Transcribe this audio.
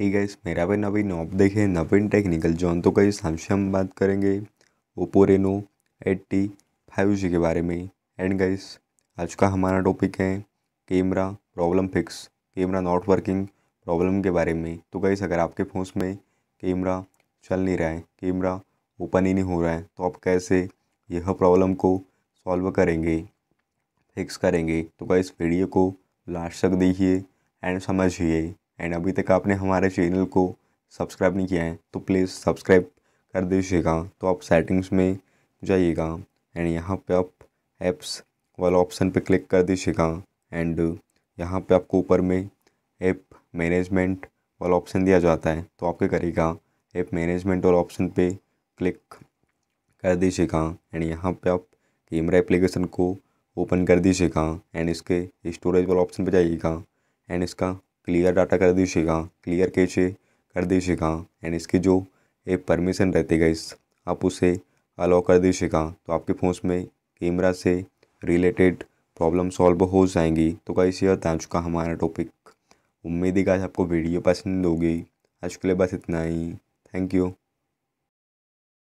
ही guys मेरा भाई नवीन ऑप देखें नवीन टेक्निकल जॉन तो गाइस हमसे हम बात करेंगे Oppo Reno eighty five G के बारे में एंड गाइस आज का हमारा टॉपिक है camera problem fix camera not working problem के बारे में तो गाइस अगर आपके फ़ोन में कैमरा चल नहीं रहा है कैमरा ओपन ही नहीं हो रहा है तो आप कैसे यह प्रॉब्लम को सॉल्व करेंगे फिक्स करेंगे तो गाइस वीडियो को लास्ट तक देखिए एंड समझिए एंड अभी तक आपने हमारे चैनल को सब्सक्राइब नहीं किया है तो प्लीज़ सब्सक्राइब कर दीजिएगा तो आप सेटिंग्स में जाइएगा एंड यहाँ पे आप ऐप्स वाला ऑप्शन पे क्लिक कर दीजिएगा एंड यहाँ पे आपको ऊपर में ऐप मैनेजमेंट वाला ऑप्शन दिया जाता है तो आप क्या करिएगा ऐप मैनेजमेंट वाला ऑप्शन पे क्लिक कर दीजिएगा एंड यहाँ पे आप कैमरा एप्लीकेशन को ओपन कर दीजिएगा एंड इसके स्टोरेज वाला ऑप्शन पे जाइएगा एंड इसका क्लियर डाटा कर दीजिएगा क्लियर कैसे कर दीजिएगा एंड इसके जो एक परमिशन रहती है इस आप उसे अलाउ कर दीजिएगा तो आपके फ़ोन में कैमरा से रिलेटेड प्रॉब्लम सॉल्व हो जाएंगी तो कई बता चुका हमारा टॉपिक उम्मीद ही गाइस आपको वीडियो पसंद होगी आज के लिए बस इतना ही थैंक यू